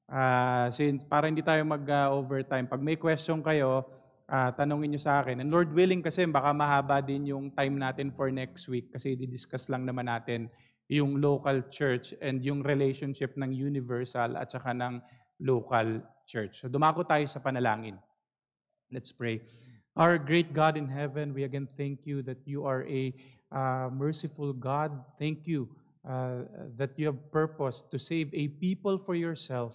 [SPEAKER 2] Uh, since para hindi tayo mag-overtime, uh, pag may question kayo, uh, ah, tanongin nyo sa akin. And Lord willing kasi baka mahaba din yung time natin for next week kasi didiscuss lang naman natin yung local church and yung relationship ng universal at saka ng local church. So dumako tayo sa panalangin. Let's pray. Our great God in heaven, we again thank you that you are a uh, merciful God. Thank you uh, that you have purpose to save a people for yourself,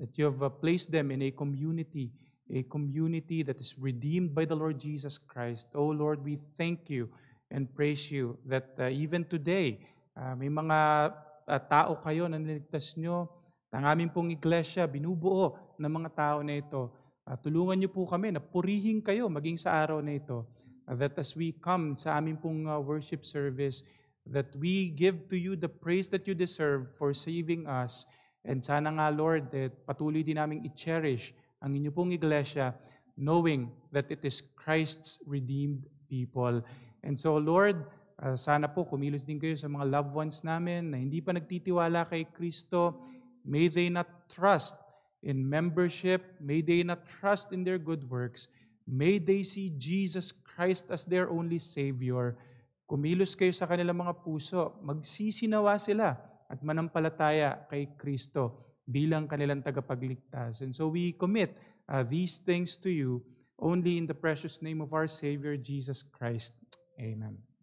[SPEAKER 2] that you have uh, placed them in a community, a community that is redeemed by the Lord Jesus Christ. Oh Lord, we thank you and praise you that uh, even today, uh, may mga uh, tao kayo na niligtas nyo, ang aming pong iglesia, binubuo ng mga tao na ito at tulungan niyo po kami na purihin kayo maging sa araw na ito that as we come sa aming pong uh, worship service, that we give to you the praise that you deserve for saving us. And sana nga, Lord, that eh, patuloy din namin i-cherish ang inyo pong iglesia, knowing that it is Christ's redeemed people. And so, Lord, uh, sana po kumilos din kayo sa mga loved ones namin na hindi pa nagtitiwala kay Kristo. May they not trust in membership. May they not trust in their good works. May they see Jesus Christ as their only Savior. Kumilos kayo sa kanilang mga puso. Magsisinawa sila at manampalataya kay Kristo bilang kanilang tagapagligtas. And so we commit uh, these things to you only in the precious name of our Savior, Jesus Christ. Amen.